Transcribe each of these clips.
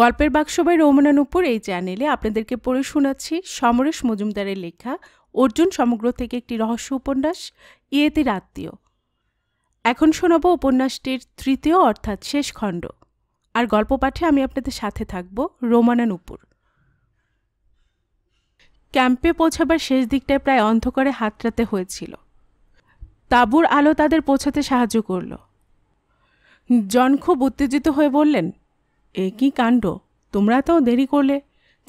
গল্পের বাক্স বাই উপর এই চ্যানেলে আপনাদেরকে পড়ে শোনাচ্ছি সমরেশ মজুমদারের লেখা অর্জুন সমগ্র থেকে একটি রহস্য উপন্যাস ইয়েতির আত্মীয় এখন শোনাব উপন্যাসটির তৃতীয় অর্থাৎ শেষ খণ্ড আর গল্প পাঠে আমি আপনাদের সাথে থাকব রোমানান নুপুর ক্যাম্পে পৌঁছাবার শেষ দিকটায় প্রায় অন্ধকারে হাতরাতে হয়েছিল তাঁবুর আলো তাদের পৌঁছাতে সাহায্য করল জন খুব উত্তেজিত হয়ে বললেন এ কি কাণ্ড তোমরা তো দেরি করলে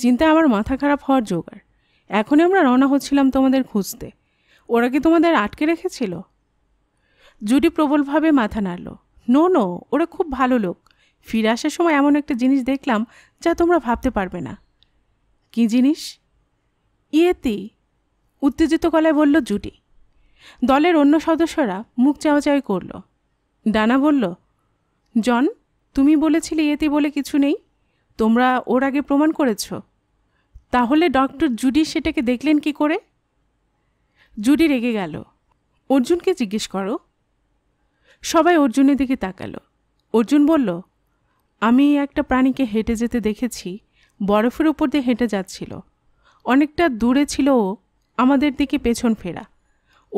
চিন্তা আমার মাথা খারাপ হওয়ার জোগাড় এখনই আমরা রওনা হচ্ছিলাম তোমাদের খুঁজতে ওরা কি তোমাদের আটকে রেখেছিল জুডি প্রবলভাবে মাথা নাড়ল নো নো ওরা খুব ভালো লোক ফিরে আসার সময় এমন একটা জিনিস দেখলাম যা তোমরা ভাবতে পারবে না কি জিনিস ইয়েতি উত্তেজিত গলায় বলল জুডি দলের অন্য সদস্যরা মুখ চাওয়াই করল ডানা বলল জন তুমি বলেছিলে এতে বলে কিছু নেই তোমরা ওর আগে প্রমাণ করেছ তাহলে ডক্টর জুডি সেটাকে দেখলেন কি করে জুডি রেগে গেল অর্জুনকে জিজ্ঞেস করো সবাই অর্জুনের দিকে তাকালো অর্জুন বলল আমি একটা প্রাণীকে হেঁটে যেতে দেখেছি বরফের উপর দিয়ে হেঁটে যাচ্ছিল অনেকটা দূরে ছিল ও আমাদের দিকে পেছন ফেরা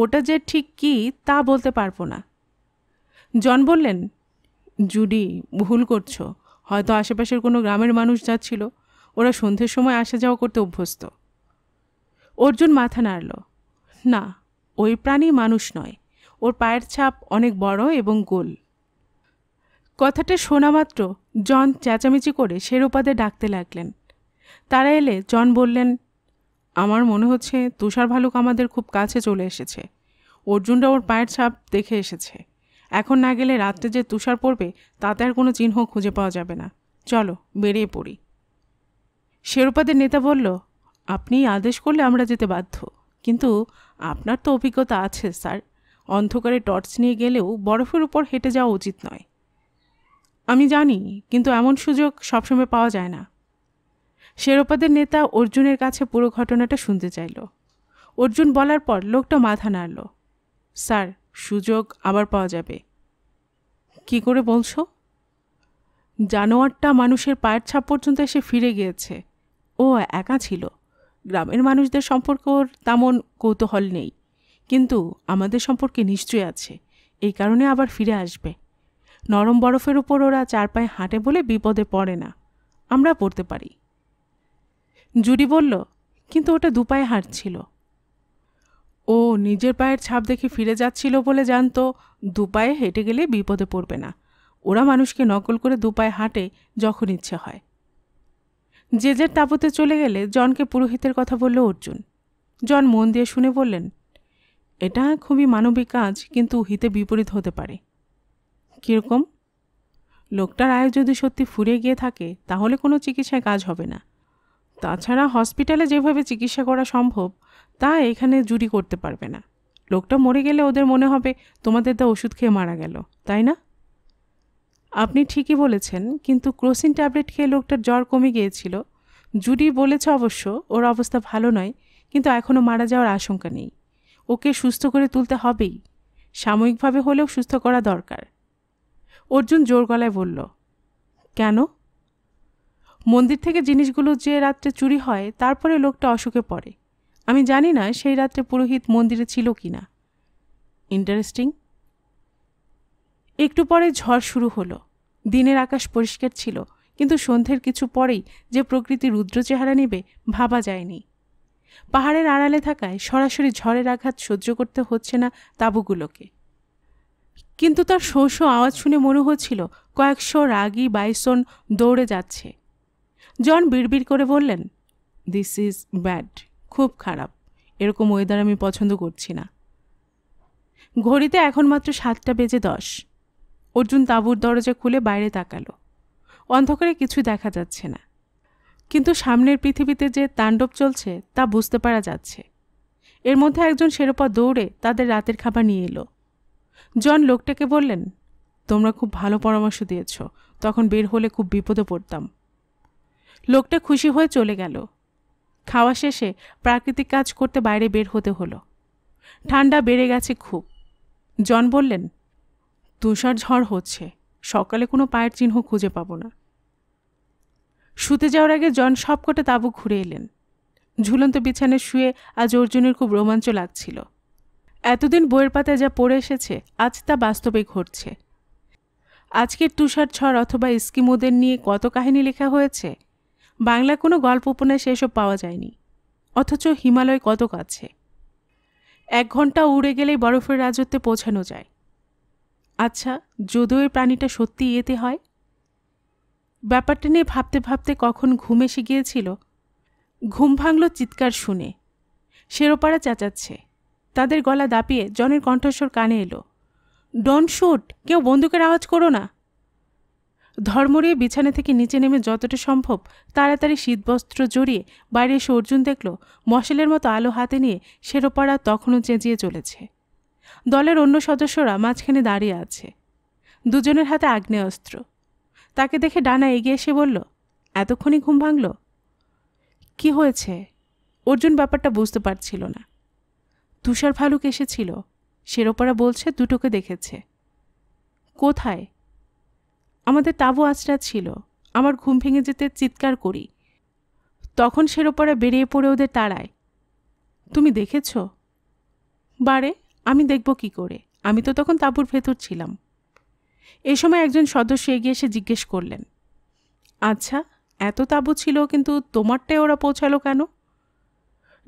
ওটা যে ঠিক কি তা বলতে পারবো না জন বললেন জুডি ভুল করছো হয়তো আশেপাশের কোনো গ্রামের মানুষ যাচ্ছিল ওরা সন্ধ্যের সময় আসা যাওয়া করতে অভ্যস্ত অর্জুন মাথা নাড়ল না ওই প্রাণী মানুষ নয় ওর পায়ের ছাপ অনেক বড় এবং গোল কথাটা শোনা মাত্র জন চেঁচামেচি করে শেরোপাদে ডাকতে লাগলেন তারা এলে জন বললেন আমার মনে হচ্ছে তুষার ভালুক আমাদের খুব কাছে চলে এসেছে অর্জুনরা ওর পায়ের ছাপ দেখে এসেছে এখন না গেলে রাত্রে যে তুষার পড়বে তাতে আর কোনো চিহ্ন খুঁজে পাওয়া যাবে না চলো বেরিয়ে পড়ি শেরোপাদের নেতা বলল আপনি আদেশ করলে আমরা যেতে বাধ্য কিন্তু আপনার তো অভিজ্ঞতা আছে স্যার অন্ধকারে টর্চ নিয়ে গেলেও বরফের উপর হেঁটে যাওয়া উচিত নয় আমি জানি কিন্তু এমন সুযোগ সবসময় পাওয়া যায় না শেরোপাদের নেতা অর্জুনের কাছে পুরো ঘটনাটা শুনতে চাইল অর্জুন বলার পর লোকটা মাথা নাড়ল স্যার সুযোগ আবার পাওয়া যাবে কি করে বলছো জানোয়ারটা মানুষের পায়ের ছাপ পর্যন্ত এসে ফিরে গিয়েছে ও একা ছিল গ্রামের মানুষদের সম্পর্ক তেমন কৌতূহল নেই কিন্তু আমাদের সম্পর্কে নিশ্চয় আছে এই কারণে আবার ফিরে আসবে নরম বরফের ওপর ওরা চার পায়ে হাঁটে বলে বিপদে পড়ে না আমরা পড়তে পারি জুডি বলল কিন্তু ওটা দুপায়ে হাঁটছিল ও নিজের পায়ের ছাপ দেখে ফিরে যাচ্ছিল বলে জানতো দুপায়ে হেঁটে গেলে বিপদে পড়বে না ওরা মানুষকে নকল করে দুপায়ে হাঁটে যখন ইচ্ছে হয় যে যে তাপতে চলে গেলে জনকে পুরোহিতের কথা বলল অর্জুন জন মন দিয়ে শুনে বললেন এটা খুবই মানবিক কাজ কিন্তু হিতে বিপরীত হতে পারে কীরকম লোকটার আয় যদি সত্যি ফুরে গিয়ে থাকে তাহলে কোনো চিকিৎসায় কাজ হবে না তাছাড়া হসপিটালে যেভাবে চিকিৎসা করা সম্ভব তা এখানে জুরি করতে পারবে না লোকটা মরে গেলে ওদের মনে হবে তোমাদের তা ওষুধ খেয়ে মারা গেল তাই না আপনি ঠিকই বলেছেন কিন্তু ক্রোসিন ট্যাবলেট খেয়ে লোকটার জ্বর কমে গিয়েছিল জুডি বলেছে অবশ্য ওর অবস্থা ভালো নয় কিন্তু এখনও মারা যাওয়ার আশঙ্কা নেই ওকে সুস্থ করে তুলতে হবেই সাময়িকভাবে হলেও সুস্থ করা দরকার অর্জুন জোর গলায় বলল কেন মন্দির থেকে জিনিসগুলো যে রাত্রে চুরি হয় তারপরে লোকটা অসুখে পড়ে আমি জানি না সেই রাত্রে পুরোহিত মন্দিরে ছিল কি না ইন্টারেস্টিং একটু পরে ঝড় শুরু হলো দিনের আকাশ পরিষ্কার ছিল কিন্তু সন্ধ্যের কিছু পরেই যে প্রকৃতি রুদ্র চেহারা নেবে ভাবা যায়নি পাহাড়ের আড়ালে থাকায় সরাসরি ঝড়ের আঘাত সহ্য করতে হচ্ছে না তাঁবুগুলোকে কিন্তু তার শো আওয়াজ শুনে মনে হচ্ছিল কয়েকশো রাগি বাইসন দৌড়ে যাচ্ছে জন বিড়বিড় করে বললেন দিস ইজ ব্যাড খুব খারাপ এরকম ওয়েদার আমি পছন্দ করছি না ঘড়িতে এখন মাত্র সাতটা বেজে দশ অর্জুন তাঁবুর দরজা খুলে বাইরে তাকালো অন্ধকারে কিছু দেখা যাচ্ছে না কিন্তু সামনের পৃথিবীতে যে তাণ্ডব চলছে তা বুঝতে পারা যাচ্ছে এর মধ্যে একজন শেরোপা দৌড়ে তাদের রাতের খাবার নিয়ে এলো জন লোকটাকে বললেন তোমরা খুব ভালো পরামর্শ দিয়েছ তখন বের হলে খুব বিপদে পড়তাম লোকটা খুশি হয়ে চলে গেল খাওয়া শেষে প্রাকৃতিক কাজ করতে বাইরে বের হতে হলো ঠান্ডা বেড়ে গেছে খুব জন বললেন তুষার ঝড় হচ্ছে সকালে কোনো পায়ের চিহ্ন খুঁজে পাবো না শুতে যাওয়ার আগে জন সবকটা তাবু ঘুরে এলেন ঝুলন্ত বিছানায় শুয়ে আজ অর্জুনের খুব রোমাঞ্চ লাগছিল এতদিন বইয়ের পাতায় যা পড়ে এসেছে আজ তা বাস্তবে ঘটছে আজকের তুষার ঝড় অথবা ইস্কিমোদের নিয়ে কত কাহিনী লেখা হয়েছে বাংলা কোনো গল্প উপন্যাসে এসব পাওয়া যায়নি অথচ হিমালয় কত কাছে এক ঘন্টা উড়ে গেলেই বরফের রাজত্বে পৌঁছানো যায় আচ্ছা যদিও এই প্রাণীটা সত্যি ইয়েতে হয় ব্যাপারটা নিয়ে ভাবতে ভাবতে কখন ঘুম এসে গিয়েছিল ঘুম ভাঙল চিৎকার শুনে শেরোপাড়া চেঁচাচ্ছে তাদের গলা দাপিয়ে জনের কণ্ঠস্বর কানে এলো ডন শুট কেউ বন্দুকের আওয়াজ করো না ধর্মরিয়ে বিছানা থেকে নিচে নেমে যতটা সম্ভব তাড়াতাড়ি শীতবস্ত্র জড়িয়ে বাইরে এসে অর্জুন দেখল মশালের মতো আলো হাতে নিয়ে সেরোপাড়া তখনও চেঁচিয়ে চলেছে দলের অন্য সদস্যরা মাঝখানে দাঁড়িয়ে আছে দুজনের হাতে আগ্নেয়াস্ত্র তাকে দেখে ডানা এগিয়ে এসে বলল এতক্ষণই ঘুম ভাঙল কি হয়েছে অর্জুন ব্যাপারটা বুঝতে পারছিল না তুষার ভালুক এসেছিল সেরোপাড়া বলছে দুটোকে দেখেছে কোথায় আমাদের তাবু আশ্রা ছিল আমার ঘুম ভেঙে যেতে চিৎকার করি তখন সেরোপারা বেরিয়ে পড়ে ওদের তাড়ায় তুমি দেখেছ বারে আমি দেখব কি করে আমি তো তখন তাঁবুর ভেতর ছিলাম এ সময় একজন সদস্য এগিয়ে এসে জিজ্ঞেস করলেন আচ্ছা এত তাঁবু ছিল কিন্তু তোমারটায় ওরা পৌঁছালো কেন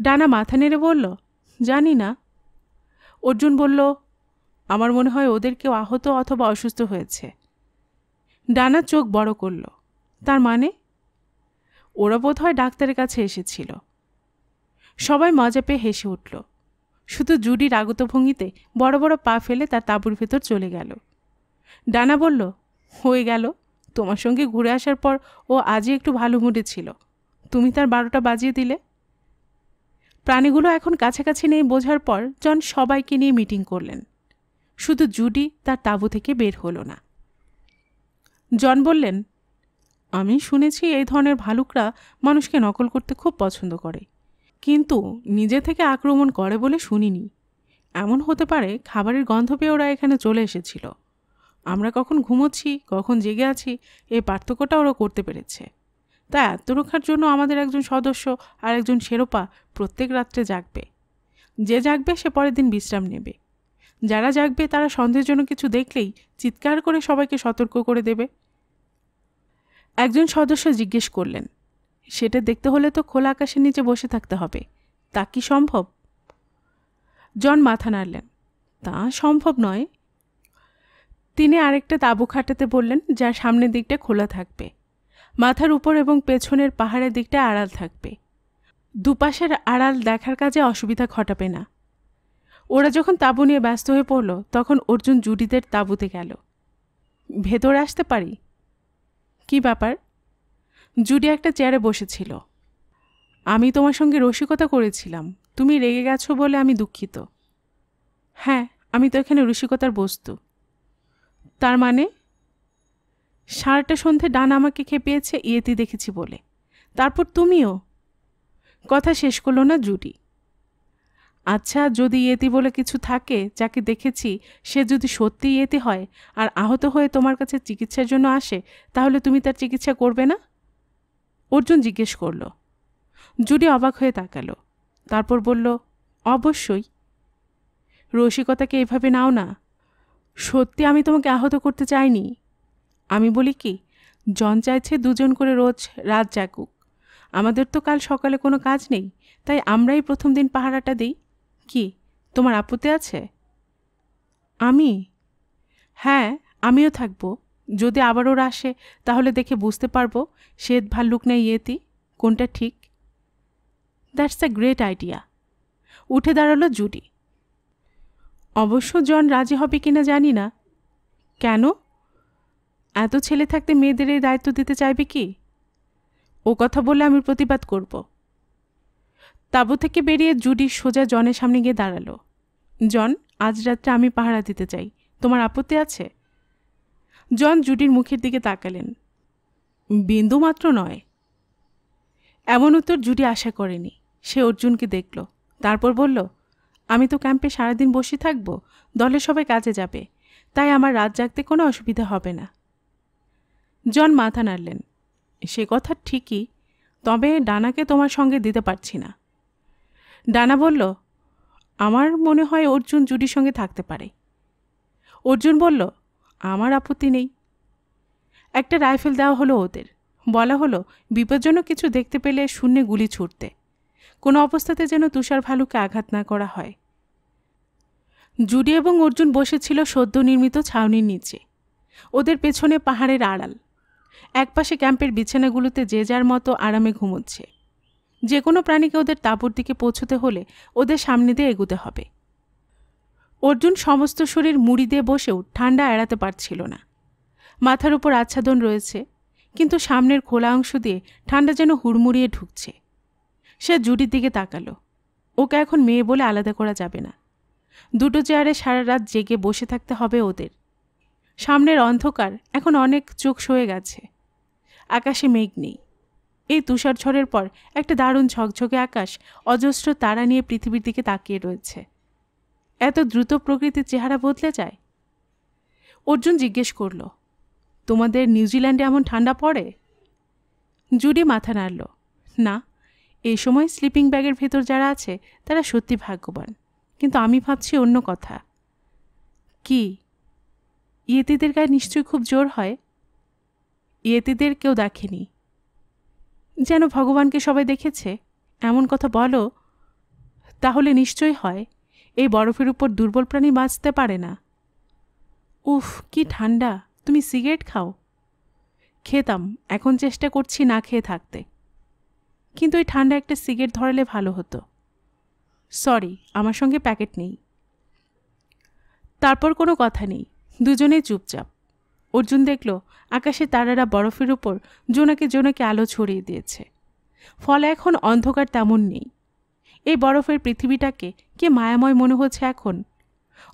ডানা মাথা নেড়ে বলল জানি না অর্জুন বলল আমার মনে হয় ওদের কেউ আহত অথবা অসুস্থ হয়েছে ডানা চোখ বড় করল তার মানে ওরা বোধ হয় ডাক্তারের কাছে এসেছিল সবাই মজা পেয়ে হেসে উঠল শুধু জুডির আগত ভঙ্গিতে বড় বড় পা ফেলে তার তাঁবুর ভেতর চলে গেল ডানা বলল হয়ে গেল তোমার সঙ্গে ঘুরে আসার পর ও আজই একটু ভালো মুডে ছিল তুমি তার বারোটা বাজিয়ে দিলে প্রাণীগুলো এখন কাছাকাছি নেই বোঝার পর জন সবাইকে নিয়ে মিটিং করলেন শুধু জুডি তার তাঁবু থেকে বের হলো না জন বললেন আমি শুনেছি এই ধরনের ভালুকরা মানুষকে নকল করতে খুব পছন্দ করে কিন্তু নিজে থেকে আক্রমণ করে বলে শুনিনি এমন হতে পারে খাবারের গন্ধ পেয়ে ওরা এখানে চলে এসেছিল আমরা কখন ঘুমোচ্ছি কখন জেগে আছি এই পার্থক্যটা ওরা করতে পেরেছে তা আত্মরক্ষার জন্য আমাদের একজন সদস্য আর একজন শেরোপা প্রত্যেক রাত্রে জাগবে যে জাগবে সে পরের দিন বিশ্রাম নেবে যারা জাগবে তারা সন্দেহজনক কিছু দেখলেই চিৎকার করে সবাইকে সতর্ক করে দেবে একজন সদস্য জিজ্ঞেস করলেন সেটা দেখতে হলে তো খোলা আকাশের নিচে বসে থাকতে হবে তা কি সম্ভব জন মাথা নাড়লেন তা সম্ভব নয় তিনি আরেকটা তাবু খাটাতে বললেন যার সামনের দিকটা খোলা থাকবে মাথার উপর এবং পেছনের পাহাড়ের দিকটা আড়াল থাকবে দুপাশের আড়াল দেখার কাজে অসুবিধা ঘটাবে না ওরা যখন তাঁবু নিয়ে ব্যস্ত হয়ে পড়ল তখন অর্জুন জুডিদের তাঁবুতে গেল ভেতরে আসতে পারি কি ব্যাপার জুডি একটা চেয়ারে বসেছিল আমি তোমার সঙ্গে রসিকতা করেছিলাম তুমি রেগে গেছো বলে আমি দুঃখিত হ্যাঁ আমি তো এখানে রসিকতার বস্তু তার মানে সারাটা সন্ধে ডান আমাকে খেপিয়েছে ইয়েতি দেখেছি বলে তারপর তুমিও কথা শেষ করলো না জুডি আচ্ছা যদি ইয়েতি বলে কিছু থাকে যাকে দেখেছি সে যদি সত্যি ইয়েতি হয় আর আহত হয়ে তোমার কাছে চিকিৎসার জন্য আসে তাহলে তুমি তার চিকিৎসা করবে না অর্জুন জিজ্ঞেস করল জুডি অবাক হয়ে তাকালো তারপর বলল অবশ্যই রসিকতাকে এভাবে নাও না সত্যি আমি তোমাকে আহত করতে চাইনি আমি বলি কি জন চাইছে দুজন করে রোজ রাত জাগুক আমাদের তো কাল সকালে কোনো কাজ নেই তাই আমরাই প্রথম দিন পাহারাটা দিই কি তোমার আপুতে আছে আমি হ্যাঁ আমিও থাকবো যদি আবার ওরা আসে তাহলে দেখে বুঝতে পারবো শ্বেত ভাল্লুক নেই ইয়েতি কোনটা ঠিক দ্যাটস এ গ্রেট আইডিয়া উঠে দাঁড়ালো জুডি অবশ্য জন রাজি হবে কিনা জানি না কেন এত ছেলে থাকতে মেয়েদের এই দায়িত্ব দিতে চাইবে কি ও কথা বলে আমি প্রতিবাদ করবো তাঁবু থেকে বেরিয়ে জুডি সোজা জনের সামনে গিয়ে দাঁড়ালো জন আজ রাত্রে আমি পাহারা দিতে চাই তোমার আপত্তি আছে জন জুডির মুখের দিকে তাকালেন বিন্দু মাত্র নয় এমন উত্তর জুডি আশা করেনি সে অর্জুনকে দেখল তারপর বলল আমি তো ক্যাম্পে সারাদিন বসে থাকব দলে সবাই কাজে যাবে তাই আমার রাত জাগতে কোনো অসুবিধা হবে না জন মাথা নাড়লেন সে কথা ঠিকই তবে ডানাকে তোমার সঙ্গে দিতে পারছি না ডানা বলল আমার মনে হয় অর্জুন জুডির সঙ্গে থাকতে পারে অর্জুন বলল আমার আপত্তি নেই একটা রাইফেল দেওয়া হলো ওদের বলা হলো বিপজ্জনক কিছু দেখতে পেলে শূন্যে গুলি ছুটতে কোনো অবস্থাতে যেন তুষার ভালুকে আঘাত না করা হয় জুডি এবং অর্জুন বসেছিল সদ্য নির্মিত ছাউনির নিচে ওদের পেছনে পাহাড়ের আড়াল একপাশে ক্যাম্পের বিছানাগুলোতে যে যার মতো আরামে ঘুমোচ্ছে যে কোনো প্রাণীকে ওদের তাঁবুর দিকে পৌঁছতে হলে ওদের সামনে দিয়ে এগুতে হবে অর্জুন সমস্ত শরীর মুড়ি দিয়ে বসেও ঠান্ডা এড়াতে পারছিল না মাথার উপর আচ্ছাদন রয়েছে কিন্তু সামনের খোলা অংশ দিয়ে ঠান্ডা যেন হুড়মুড়িয়ে ঢুকছে সে জুডির দিকে তাকালো ওকে এখন মেয়ে বলে আলাদা করা যাবে না দুটো চেয়ারে সারা রাত জেগে বসে থাকতে হবে ওদের সামনের অন্ধকার এখন অনেক চোখ সয়ে গেছে আকাশে মেঘ নেই এই তুষার ঝড়ের পর একটা দারুণ ঝকঝকে আকাশ অজস্র তারা নিয়ে পৃথিবীর দিকে তাকিয়ে রয়েছে এত দ্রুত প্রকৃতির চেহারা বদলে যায় অর্জুন জিজ্ঞেস করল তোমাদের নিউজিল্যান্ডে এমন ঠান্ডা পড়ে জুডি মাথা নাড়ল না এই সময় স্লিপিং ব্যাগের ভেতর যারা আছে তারা সত্যি ভাগ্যবান কিন্তু আমি ভাবছি অন্য কথা কি ইয়েতিদের গায়ে নিশ্চয়ই খুব জোর হয় ইয়েতিদের কেউ দেখেনি যেন ভগবানকে সবাই দেখেছে এমন কথা বলো তাহলে নিশ্চয় হয় এই বরফের উপর দুর্বল প্রাণী বাঁচতে পারে না উফ কি ঠান্ডা তুমি সিগারেট খাও খেতাম এখন চেষ্টা করছি না খেয়ে থাকতে কিন্তু এই ঠান্ডা একটা সিগারেট ধরালে ভালো হতো সরি আমার সঙ্গে প্যাকেট নেই তারপর কোনো কথা নেই দুজনে চুপচাপ অর্জুন দেখল আকাশে তারারা বরফের উপর জোনাকে জোনাকে আলো ছড়িয়ে দিয়েছে ফলে এখন অন্ধকার তেমন নেই এই বরফের পৃথিবীটাকে কে মায়াময় মনে হচ্ছে এখন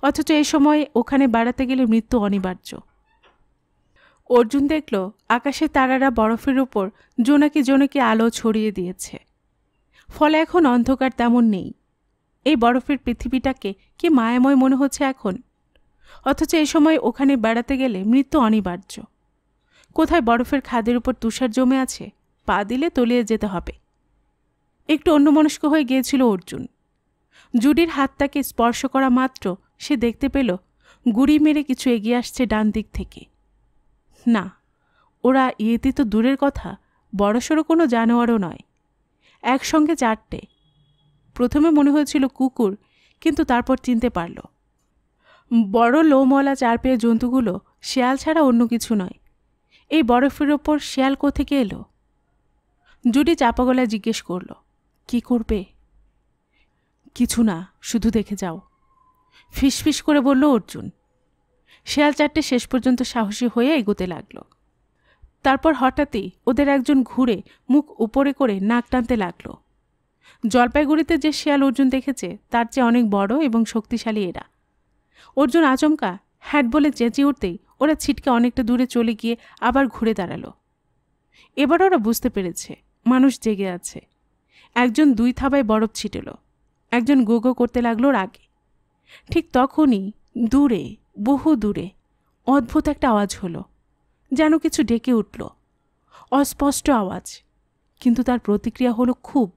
অথচ এ সময় ওখানে বেড়াতে গেলে মৃত্যু অনিবার্য অর্জুন দেখল আকাশে তারারা বরফের উপর জোনাকে জোনাকে আলো ছড়িয়ে দিয়েছে ফলে এখন অন্ধকার তেমন নেই এই বরফের পৃথিবীটাকে কি মায়াময় মনে হচ্ছে এখন অথচ এ সময় ওখানে বেড়াতে গেলে মৃত্যু অনিবার্য কোথায় বরফের খাদের উপর তুষার জমে আছে পা দিলে তলিয়ে যেতে হবে একটু অন্যমনস্ক হয়ে গিয়েছিল অর্জুন জুডির হাতটাকে স্পর্শ করা মাত্র সে দেখতে পেল গুড়ি মেরে কিছু এগিয়ে আসছে ডান দিক থেকে না ওরা ইয়েতে তো দূরের কথা বড়সড় কোনো জানোয়ারও নয় একসঙ্গে চারটে প্রথমে মনে হয়েছিল কুকুর কিন্তু তারপর চিনতে পারলো বড় লোমলা চার পেয়ে জন্তুগুলো শেয়াল ছাড়া অন্য কিছু নয় এই বরফের ওপর শেয়াল কোথেকে এলো জুডি চাপা গলায় জিজ্ঞেস করল কি করবে কিছু না শুধু দেখে যাও ফিসফিস করে বলল অর্জুন শেয়াল চারটে শেষ পর্যন্ত সাহসী হয়ে এগোতে লাগল তারপর হঠাৎই ওদের একজন ঘুরে মুখ উপরে করে নাক টানতে লাগল জলপাইগুড়িতে যে শেয়াল অর্জুন দেখেছে তার চেয়ে অনেক বড় এবং শক্তিশালী এরা অর্জুন আচমকা হ্যাট বলে চেঁচিয়ে উঠতেই ওরা ছিটকে অনেকটা দূরে চলে গিয়ে আবার ঘুরে দাঁড়ালো এবার ওরা বুঝতে পেরেছে মানুষ জেগে আছে একজন দুই থাবায় বরফ ছিটেল একজন গোগো করতে লাগলো রাগে ঠিক তখনই দূরে বহু দূরে অদ্ভুত একটা আওয়াজ হলো যেন কিছু ডেকে উঠল অস্পষ্ট আওয়াজ কিন্তু তার প্রতিক্রিয়া হলো খুব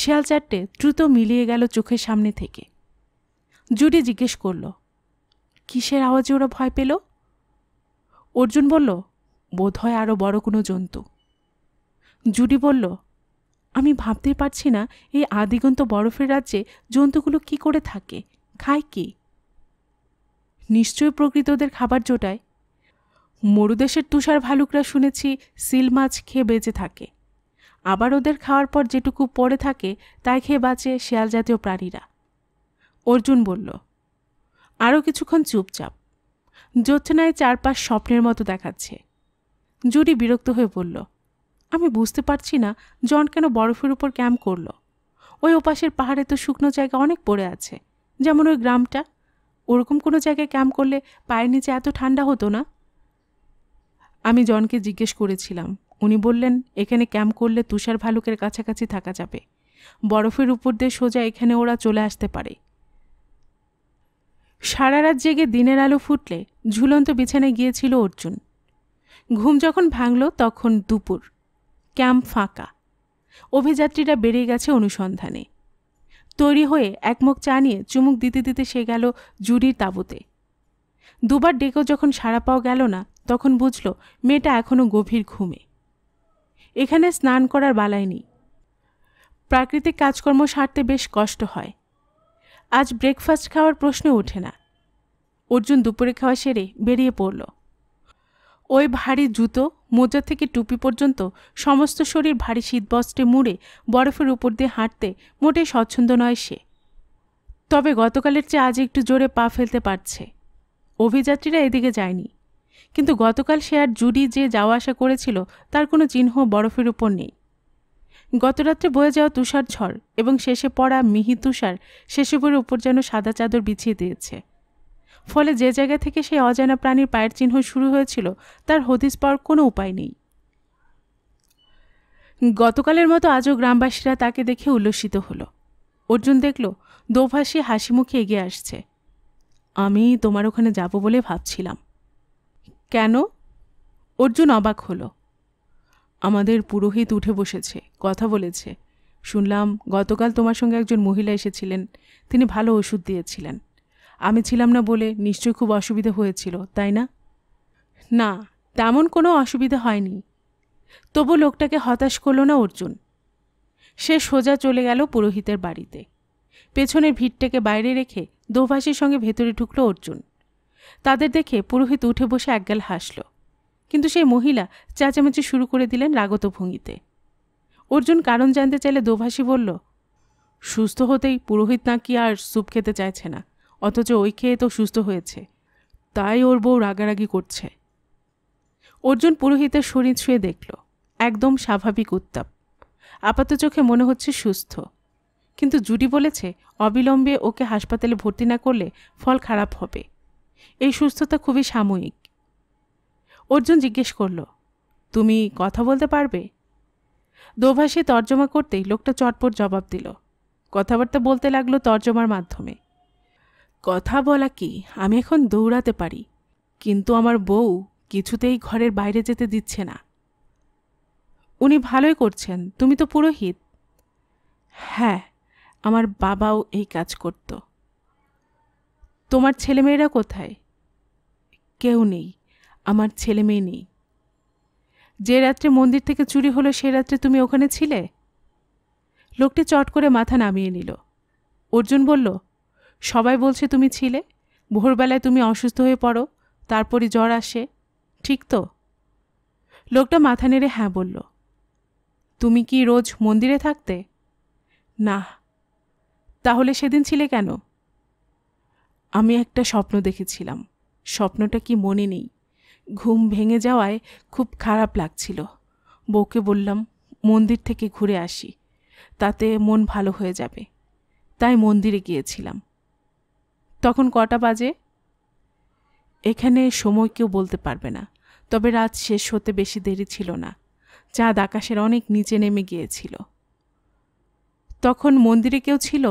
শেয়াল চারটে দ্রুত মিলিয়ে গেল চোখের সামনে থেকে জুডি জিজ্ঞেস করল কিসের আওয়াজে ওরা ভয় পেল অর্জুন বলল বোধ হয় আরও বড় কোনো জন্তু জুডি বলল আমি ভাবতে পারছি না এই আদিগন্ত বরফের রাজ্যে জন্তুগুলো কি করে থাকে খায় কি নিশ্চয়ই প্রকৃতদের খাবার জোটায় মরুদেশের তুষার ভালুকরা শুনেছি সিল মাছ খেয়ে বেঁচে থাকে আবার ওদের খাওয়ার পর যেটুকু পড়ে থাকে তাই খেয়ে বাঁচে শেয়াল জাতীয় প্রাণীরা অর্জুন বলল আরও কিছুক্ষণ চুপচাপ জোৎসনায় চারপাশ স্বপ্নের মতো দেখাচ্ছে জুডি বিরক্ত হয়ে বলল আমি বুঝতে পারছি না জন কেন বরফের উপর ক্যাম্প করল ওই ওপাশের পাহাড়ে তো শুকনো জায়গা অনেক পড়ে আছে যেমন ওই গ্রামটা ওরকম কোনো জায়গায় ক্যাম্প করলে পায়ের নিচে এত ঠান্ডা হতো না আমি জনকে জিজ্ঞেস করেছিলাম উনি বললেন এখানে ক্যাম্প করলে তুষার ভালুকের কাছাকাছি থাকা যাবে বরফের উপর দিয়ে সোজা এখানে ওরা চলে আসতে পারে সারা রাত জেগে দিনের আলো ফুটলে ঝুলন্ত বিছানায় গিয়েছিল অর্জুন ঘুম যখন ভাঙল তখন দুপুর ক্যাম্প ফাঁকা অভিযাত্রীরা বেড়ে গেছে অনুসন্ধানে তৈরি হয়ে একমুখ চা নিয়ে চুমুক দিতে দিতে সে গেল জুরির তাঁবুতে দুবার ডেকেও যখন সাড়া পাওয়া গেল না তখন বুঝল মেয়েটা এখনও গভীর ঘুমে এখানে স্নান করার বালাই নেই প্রাকৃতিক কাজকর্ম সারতে বেশ কষ্ট হয় আজ ব্রেকফাস্ট খাওয়ার প্রশ্ন ওঠে না অর্জুন দুপুরে খাওয়া সেরে বেরিয়ে পড়ল ওই ভারী জুতো মোজা থেকে টুপি পর্যন্ত সমস্ত শরীর ভারী শীতবস্ত্রে মুড়ে বরফের উপর দিয়ে হাঁটতে মোটে স্বচ্ছন্দ নয় সে তবে গতকালের চেয়ে আজ একটু জোরে পা ফেলতে পারছে অভিযাত্রীরা এদিকে যায়নি কিন্তু গতকাল সে আর জুডি যে যাওয়া আসা করেছিল তার কোনো চিহ্ন বরফের উপর নেই গতরাত্রে বয়ে যাওয়া তুষার ঝড় এবং শেষে পড়া মিহি তুষার শেষেবের উপর যেন সাদা চাদর বিছিয়ে দিয়েছে ফলে যে জায়গা থেকে সেই অজানা প্রাণীর পায়ের চিহ্ন শুরু হয়েছিল তার হদিস পাওয়ার কোনো উপায় নেই গতকালের মতো আজও গ্রামবাসীরা তাকে দেখে উল্লসিত হলো অর্জুন দেখল দোভাষী হাসি মুখে এগিয়ে আসছে আমি তোমার ওখানে যাব বলে ভাবছিলাম কেন অর্জুন অবাক হলো আমাদের পুরোহিত উঠে বসেছে কথা বলেছে শুনলাম গতকাল তোমার সঙ্গে একজন মহিলা এসেছিলেন তিনি ভালো ওষুধ দিয়েছিলেন আমি ছিলাম না বলে নিশ্চয়ই খুব অসুবিধা হয়েছিল তাই না না তেমন কোনো অসুবিধা হয়নি তবু লোকটাকে হতাশ করল না অর্জুন সে সোজা চলে গেল পুরোহিতের বাড়িতে পেছনের ভিড়টাকে বাইরে রেখে দোভাষীর সঙ্গে ভেতরে ঢুকল অর্জুন তাদের দেখে পুরোহিত উঠে বসে একগাল হাসল কিন্তু সেই মহিলা চেঁচামেচি শুরু করে দিলেন রাগত ভঙ্গিতে অর্জুন কারণ জানতে চাইলে দোভাষী বলল সুস্থ হতেই পুরোহিত নাকি আর স্যুপ খেতে চাইছে না অথচ ওই খেয়ে তো সুস্থ হয়েছে তাই ওর বউ রাগারাগি করছে অর্জুন পুরোহিতের শরীর ছুঁয়ে দেখল একদম স্বাভাবিক উত্তাপ আপাত চোখে মনে হচ্ছে সুস্থ কিন্তু জুডি বলেছে অবিলম্বে ওকে হাসপাতালে ভর্তি না করলে ফল খারাপ হবে এই সুস্থতা খুবই সাময়িক অর্জুন জিজ্ঞেস করল তুমি কথা বলতে পারবে দোভাষে তর্জমা করতেই লোকটা চটপট জবাব দিল কথাবার্তা বলতে লাগলো তর্জমার মাধ্যমে কথা বলা কি আমি এখন দৌড়াতে পারি কিন্তু আমার বউ কিছুতেই ঘরের বাইরে যেতে দিচ্ছে না উনি ভালোই করছেন তুমি তো পুরোহিত হ্যাঁ আমার বাবাও এই কাজ করত তোমার ছেলেমেয়েরা কোথায় কেউ নেই আমার ছেলে মেয়ে নেই যে রাত্রে মন্দির থেকে চুরি হলো সে রাত্রে তুমি ওখানে ছিলে লোকটি চট করে মাথা নামিয়ে নিল অর্জুন বলল সবাই বলছে তুমি ছিলে ভোরবেলায় তুমি অসুস্থ হয়ে পড়ো তারপরই জ্বর আসে ঠিক তো লোকটা মাথা নেড়ে হ্যাঁ বলল তুমি কি রোজ মন্দিরে থাকতে না তাহলে সেদিন ছিলে কেন আমি একটা স্বপ্ন দেখেছিলাম স্বপ্নটা কি মনে নেই ঘুম ভেঙে যাওয়ায় খুব খারাপ লাগছিল বউকে বললাম মন্দির থেকে ঘুরে আসি তাতে মন ভালো হয়ে যাবে তাই মন্দিরে গিয়েছিলাম তখন কটা বাজে এখানে সময় কেউ বলতে পারবে না তবে রাত শেষ হতে বেশি দেরি ছিল না চাঁদ আকাশের অনেক নিচে নেমে গিয়েছিল তখন মন্দিরে কেউ ছিল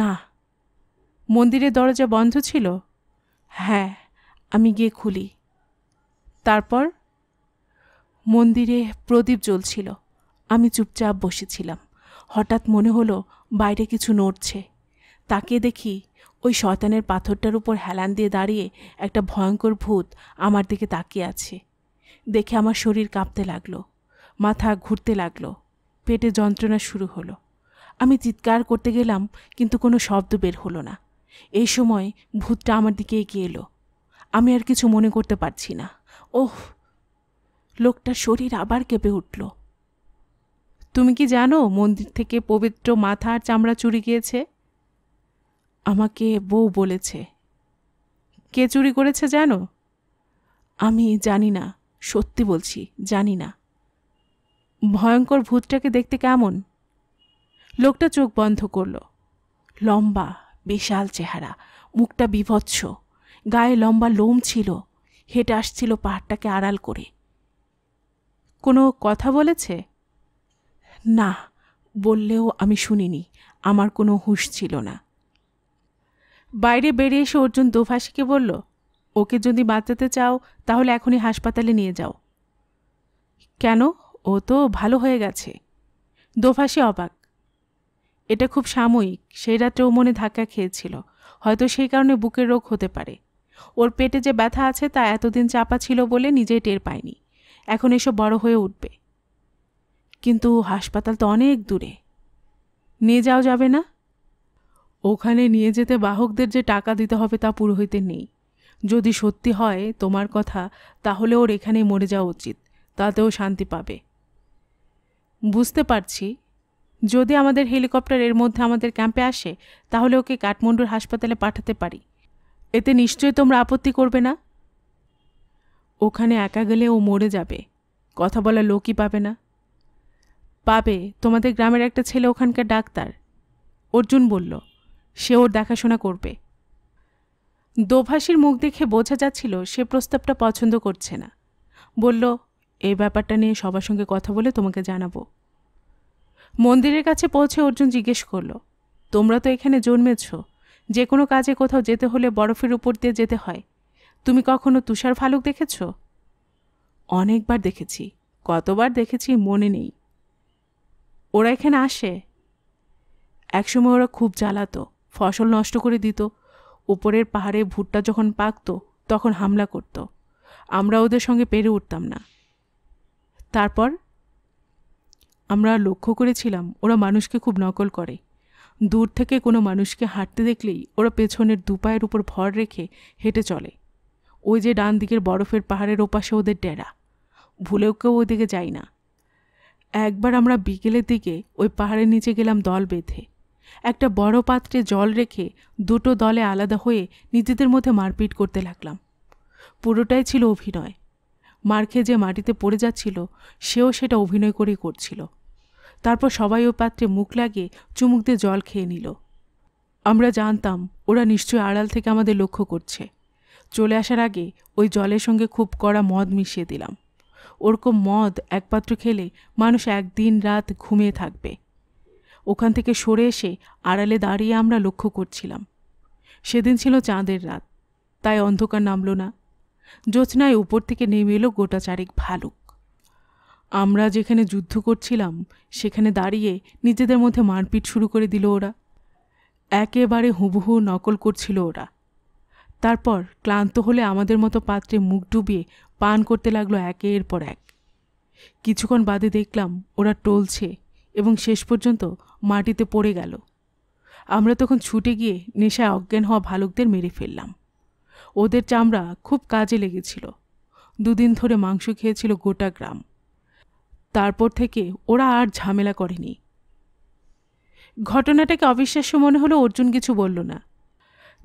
না মন্দিরের দরজা বন্ধ ছিল হ্যাঁ আমি গিয়ে খুলি তারপর মন্দিরে প্রদীপ জ্বলছিল আমি চুপচাপ বসেছিলাম হঠাৎ মনে হলো বাইরে কিছু নড়ছে তাকে দেখি ওই শয়তানের পাথরটার উপর হেলান দিয়ে দাঁড়িয়ে একটা ভয়ঙ্কর ভূত আমার দিকে তাকিয়ে আছে দেখে আমার শরীর কাঁপতে লাগলো মাথা ঘুরতে লাগলো পেটে যন্ত্রণা শুরু হলো আমি চিৎকার করতে গেলাম কিন্তু কোনো শব্দ বের হলো না এই সময় ভূতটা আমার দিকে এগিয়ে এলো আমি আর কিছু মনে করতে পারছি না ওহ লোকটার শরীর আবার কেঁপে উঠল তুমি কি জানো মন্দির থেকে পবিত্র মাথা আর চামড়া চুরি গিয়েছে আমাকে বউ বলেছে কে চুরি করেছে জানো আমি জানি না সত্যি বলছি জানি না ভয়ঙ্কর ভূতটাকে দেখতে কেমন লোকটা চোখ বন্ধ করল লম্বা বিশাল চেহারা মুখটা বিভৎস গায়ে লম্বা লোম ছিল হেঁটে আসছিল পাহাড়টাকে আড়াল করে কোনো কথা বলেছে না বললেও আমি শুনিনি আমার কোনো হুঁশ ছিল না বাইরে বেরিয়ে এসে অর্জুন দোভাষীকে বলল ওকে যদি বাঁচাতে চাও তাহলে এখনই হাসপাতালে নিয়ে যাও কেন ও তো ভালো হয়ে গেছে দোভাষী অবাক এটা খুব সাময়িক সেই রাত্রে ও মনে ধাক্কা খেয়েছিল হয়তো সেই কারণে বুকের রোগ হতে পারে ওর পেটে যে ব্যথা আছে তা এতদিন চাপা ছিল বলে নিজেই টের পায়নি এখন এসব বড় হয়ে উঠবে কিন্তু হাসপাতাল তো অনেক দূরে নিয়ে যাওয়া যাবে না ওখানে নিয়ে যেতে বাহকদের যে টাকা দিতে হবে তা পুরোহিতে নেই যদি সত্যি হয় তোমার কথা তাহলে ওর এখানেই মরে যাওয়া উচিত তাতেও শান্তি পাবে বুঝতে পারছি যদি আমাদের হেলিকপ্টার এর মধ্যে আমাদের ক্যাম্পে আসে তাহলে ওকে কাঠমান্ডুর হাসপাতালে পাঠাতে পারি এতে নিশ্চয়ই তোমরা আপত্তি করবে না ওখানে একা গেলে ও মরে যাবে কথা বলা লোকই পাবে না পাবে তোমাদের গ্রামের একটা ছেলে ওখানকার ডাক্তার অর্জুন বলল সে ওর দেখাশোনা করবে দোভাষীর মুখ দেখে বোঝা যাচ্ছিল সে প্রস্তাবটা পছন্দ করছে না বলল এই ব্যাপারটা নিয়ে সবার সঙ্গে কথা বলে তোমাকে জানাবো মন্দিরের কাছে পৌঁছে অর্জুন জিজ্ঞেস করল তোমরা তো এখানে জন্মেছ যে কোনো কাজে কোথাও যেতে হলে বরফের উপর দিয়ে যেতে হয় তুমি কখনো তুষার ফালুক দেখেছ অনেকবার দেখেছি কতবার দেখেছি মনে নেই ওরা এখানে আসে একসময় ওরা খুব জ্বালাতো ফসল নষ্ট করে দিত উপরের পাহাড়ে ভুট্টা যখন পাকত তখন হামলা করত আমরা ওদের সঙ্গে পেরে উঠতাম না তারপর আমরা লক্ষ্য করেছিলাম ওরা মানুষকে খুব নকল করে দূর থেকে কোনো মানুষকে হাঁটতে দেখলেই ওরা পেছনের দুপায়ের উপর ভর রেখে হেঁটে চলে ওই যে ডান দিকের বরফের পাহাড়ের ওপাশে ওদের ডেরা ভুলেও কেউ ওই দিকে যাই না একবার আমরা বিকেলের দিকে ওই পাহাড়ের নিচে গেলাম দল বেঁধে একটা বড় পাত্রে জল রেখে দুটো দলে আলাদা হয়ে নিজেদের মধ্যে মারপিট করতে লাগলাম পুরোটাই ছিল অভিনয় মার খেয়ে যে মাটিতে পড়ে যাচ্ছিল সেও সেটা অভিনয় করেই করছিল তারপর সবাই ও পাত্রে মুখ লাগিয়ে চুমুক দিয়ে জল খেয়ে নিল আমরা জানতাম ওরা নিশ্চয়ই আড়াল থেকে আমাদের লক্ষ্য করছে চলে আসার আগে ওই জলের সঙ্গে খুব কড়া মদ মিশিয়ে দিলাম ওরকম মদ একপাত্র খেলে মানুষ একদিন রাত ঘুমিয়ে থাকবে ওখান থেকে সরে এসে আড়ালে দাঁড়িয়ে আমরা লক্ষ্য করছিলাম সেদিন ছিল চাঁদের রাত তাই অন্ধকার নামল না জোৎনায় উপর থেকে নেমে এলো গোটা চারেক ভালুক আমরা যেখানে যুদ্ধ করছিলাম সেখানে দাঁড়িয়ে নিজেদের মধ্যে মারপিট শুরু করে দিল ওরা একেবারে হুবহু নকল করছিল ওরা তারপর ক্লান্ত হলে আমাদের মতো পাত্রে মুখ ডুবিয়ে পান করতে লাগলো একের পর এক কিছুক্ষণ বাদে দেখলাম ওরা টলছে এবং শেষ পর্যন্ত মাটিতে পড়ে গেল আমরা তখন ছুটে গিয়ে নেশায় অজ্ঞান হওয়া ভালুকদের মেরে ফেললাম ওদের চামড়া খুব কাজে লেগেছিল দুদিন ধরে মাংস খেয়েছিল গোটা গ্রাম তারপর থেকে ওরা আর ঝামেলা করেনি ঘটনাটাকে অবিশ্বাস্য মনে হলো অর্জুন কিছু বলল না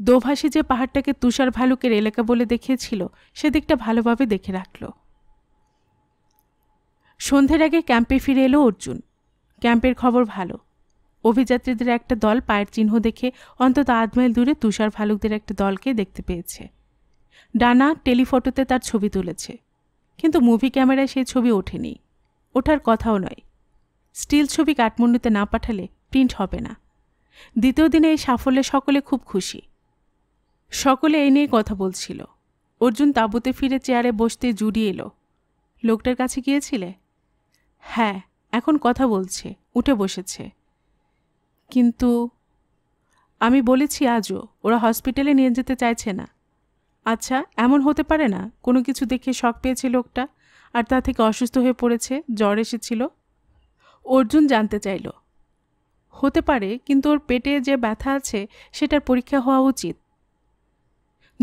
দোভাষী যে পাহাড়টাকে তুষার ভালুকের এলাকা বলে দেখিয়েছিল সেদিকটা ভালোভাবে দেখে রাখল সন্ধ্যের আগে ক্যাম্পে ফিরে এলো অর্জুন ক্যাম্পের খবর ভালো অভিযাত্রীদের একটা দল পায়ের চিহ্ন দেখে অন্তত আধ মাইল দূরে তুষার ভালুকদের একটা দলকে দেখতে পেয়েছে ডানা টেলিফটোতে তার ছবি তুলেছে কিন্তু মুভি ক্যামেরায় সেই ছবি ওঠেনি ওঠার কথাও নয় স্টিল ছবি কাঠমণ্ডুতে না পাঠালে প্রিন্ট হবে না দ্বিতীয় দিনে এই সাফল্যে সকলে খুব খুশি সকলে এই নিয়ে কথা বলছিল অর্জুন তাঁবুতে ফিরে চেয়ারে বসতে জুড়িয়ে এলো লোকটার কাছে গিয়েছিলে হ্যাঁ এখন কথা বলছে উঠে বসেছে কিন্তু আমি বলেছি আজও ওরা হসপিটালে নিয়ে যেতে চাইছে না আচ্ছা এমন হতে পারে না কোনো কিছু দেখে শখ পেয়েছে লোকটা আর তা থেকে অসুস্থ হয়ে পড়েছে জ্বর এসেছিল অর্জুন জানতে চাইল হতে পারে কিন্তু ওর পেটে যে ব্যথা আছে সেটার পরীক্ষা হওয়া উচিত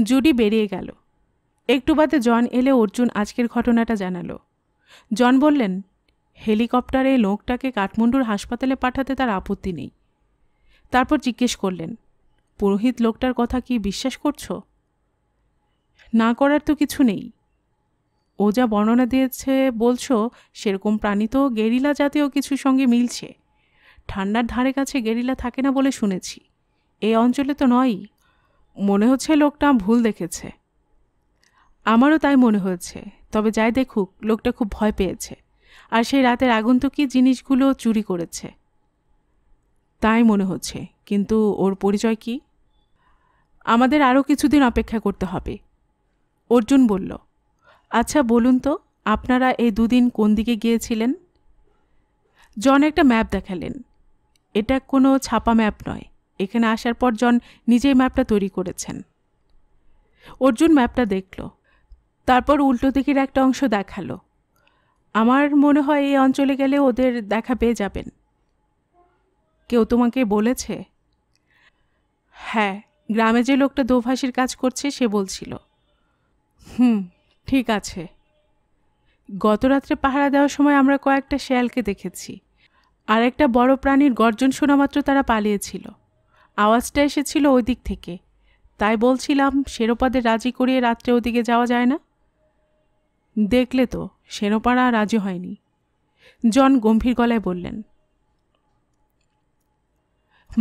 জুডি বেরিয়ে গেল একটু বাদে জন এলে অর্জুন আজকের ঘটনাটা জানালো জন বললেন হেলিকপ্টারে লোকটাকে কাঠমান্ডুর হাসপাতালে পাঠাতে তার আপত্তি নেই তারপর জিজ্ঞেস করলেন পুরোহিত লোকটার কথা কি বিশ্বাস করছো না করার তো কিছু নেই ও যা বর্ণনা দিয়েছে বলছো সেরকম প্রাণী তো গেরিলা জাতীয় কিছুর সঙ্গে মিলছে ঠান্ডার ধারে কাছে গেরিলা থাকে না বলে শুনেছি এই অঞ্চলে তো নয়ই মনে হচ্ছে লোকটা ভুল দেখেছে আমারও তাই মনে হয়েছে তবে যাই দেখুক লোকটা খুব ভয় পেয়েছে আর সেই রাতের আগন্তুকই জিনিসগুলো চুরি করেছে তাই মনে হচ্ছে কিন্তু ওর পরিচয় কি আমাদের আরও কিছুদিন অপেক্ষা করতে হবে অর্জুন বলল আচ্ছা বলুন তো আপনারা এই দুদিন কোন দিকে গিয়েছিলেন জন একটা ম্যাপ দেখালেন এটা কোনো ছাপা ম্যাপ নয় এখানে আসার পর জন নিজেই ম্যাপটা তৈরি করেছেন অর্জুন ম্যাপটা দেখল তারপর উল্টো দিকের একটা অংশ দেখালো আমার মনে হয় এই অঞ্চলে গেলে ওদের দেখা পেয়ে যাবেন কেউ তোমাকে বলেছে হ্যাঁ গ্রামে যে লোকটা দোভাষীর কাজ করছে সে বলছিল হুম ঠিক আছে গতরাত্রে পাহারা দেওয়ার সময় আমরা কয়েকটা শেয়ালকে দেখেছি আর একটা বড় প্রাণীর গর্জন শোনা মাত্র তারা পালিয়েছিল আওয়াজটা এসেছিল ওই দিক থেকে তাই বলছিলাম শেরোপাদের রাজি করিয়ে রাত্রে ওদিকে যাওয়া যায় না দেখলে তো শেরোপারা রাজি হয়নি জন গম্ভীর গলায় বললেন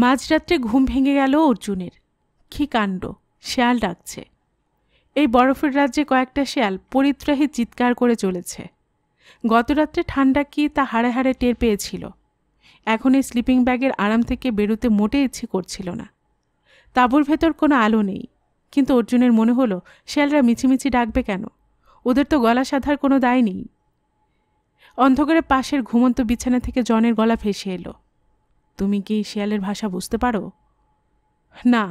মাঝরাত্রে ঘুম ভেঙে গেল অর্জুনের কী কাণ্ড শেয়াল ডাকছে এই বরফের রাজ্যে কয়েকটা শেয়াল পরিত্রাহী চিৎকার করে চলেছে গতরাত্রে ঠান্ডা কি তা হাড়ে হাড়ে টের পেয়েছিল এখন এই স্লিপিং ব্যাগের আরাম থেকে বেরোতে মোটে ইচ্ছে করছিল না তাঁবুর ভেতর কোনো আলো নেই কিন্তু অর্জুনের মনে হলো শেয়ালরা মিছিমিছি ডাকবে কেন ওদের তো গলা সাধার কোনো দায় নেই অন্ধকারে পাশের ঘুমন্ত বিছানা থেকে জনের গলা ফেসে এলো তুমি কি শেয়ালের ভাষা বুঝতে পারো না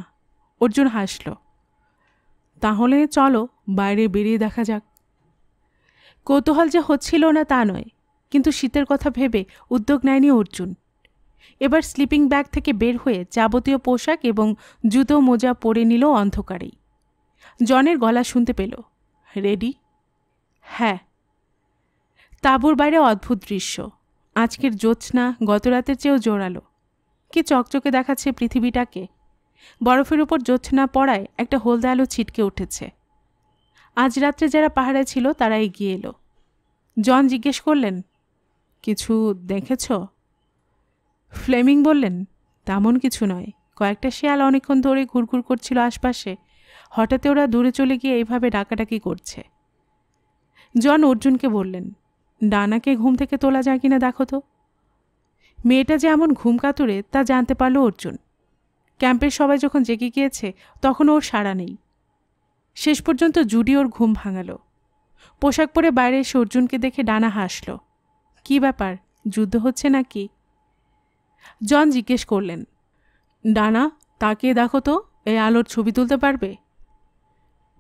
অর্জুন হাসলো তাহলে চলো বাইরে বেরিয়ে দেখা যাক কৌতূহল যে হচ্ছিল না তা নয় কিন্তু শীতের কথা ভেবে উদ্যোগ নেয়নি অর্জুন এবার স্লিপিং ব্যাগ থেকে বের হয়ে যাবতীয় পোশাক এবং জুতো মোজা পরে নিল অন্ধকারেই জনের গলা শুনতে পেল রেডি হ্যাঁ তাঁবুর বাইরে অদ্ভুত দৃশ্য আজকের গত গতরাতের চেয়েও জোরালো কি চকচকে দেখাচ্ছে পৃথিবীটাকে বরফের উপর না পড়ায় একটা হলদে আলো ছিটকে উঠেছে আজ রাত্রে যারা পাহাড়ে ছিল তারা এগিয়ে এলো জন জিজ্ঞেস করলেন কিছু দেখেছ ফ্লেমিং বললেন তেমন কিছু নয় কয়েকটা শেয়াল অনেকক্ষণ ধরে ঘুরঘুর করছিল আশপাশে হঠাৎ ওরা দূরে চলে গিয়ে এইভাবে ডাকাডাকি করছে জন অর্জুনকে বললেন ডানাকে ঘুম থেকে তোলা যায় কিনা দেখো তো মেয়েটা যে এমন ঘুম কাতুরে তা জানতে পারল অর্জুন ক্যাম্পের সবাই যখন জেগে গিয়েছে তখন ওর সাড়া নেই শেষ পর্যন্ত জুডি ওর ঘুম ভাঙালো পোশাক পরে বাইরে এসে অর্জুনকে দেখে ডানা হাসল কি ব্যাপার যুদ্ধ হচ্ছে নাকি জন জিজ্ঞেস করলেন ডানা তাকে দেখো তো এই আলোর ছবি তুলতে পারবে